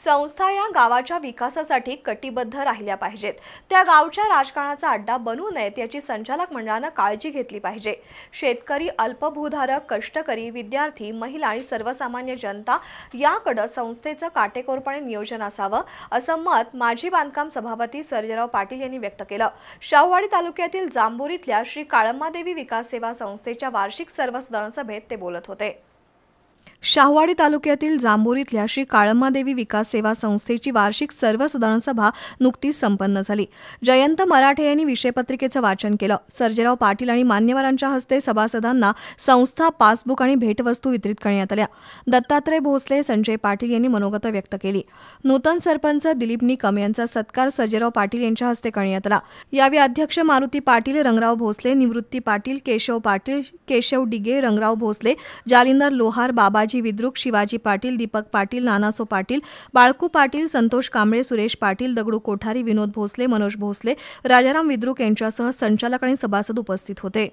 संस्था या गावाच्या विकासासाठी कटिबद्ध राहिल्या पाहिजेत त्या गावच्या राजकारणाचा अड्डा बनू नयेत याची संचालक मंडळानं काळजी घेतली पाहिजे शेतकरी अल्पभूधारक कष्टकरी विद्यार्थी महिला आणि सर्वसामान्य जनता याकडं संस्थेचं काटेकोरपणे नियोजन असावं असं मत माजी बांधकाम सभापती सर्जेराव पाटील यांनी व्यक्त केलं शाहूवाडी तालुक्यातील जांबोरीतल्या श्री काळम्मादेवी विकास सेवा संस्थेच्या वार्षिक सर्वसाधारण सभेत ते बोलत होते शाहवाडी तालुक्यातील इथल्या श्री काळम्मादेवी विकास सेवा संस्थेची वार्षिक सर्वसाधारण सभा नुकतीच संपन्न झाली जयंत मराठे यांनी विषयपत्रिकेचं वाचन केलं सर्जेराव पाटील आणि मान्यवरांच्या हस्ते सभासदांना संस्था पासबुक आणि भेटवस्तू वितरित करण्यात आल्या दत्तात्रय भोसले संजय पाटील यांनी मनोगत व्यक्त केली नूतन सरपंच दिलीप निकम यांचा सत्कार सर्जेराव पाटील यांच्या हस्ते करण्यात आला यावेळी अध्यक्ष मारुती पाटील रंगराव भोसले निवृत्ती पाटील केशव पाटील केशव डिगे रंगराव भोसले जालिंदर लोहार बाबा बाबाजी विद्रुक शिवाजी पाटील दीपक पाटील नानासो पाटील बाळकू पाटील संतोष कांबळे सुरेश पाटील दगडू कोठारी विनोद भोसले मनोज भोसले राजाराम विद्रुक यांच्यासह संचालक आणि सभासद उपस्थित होते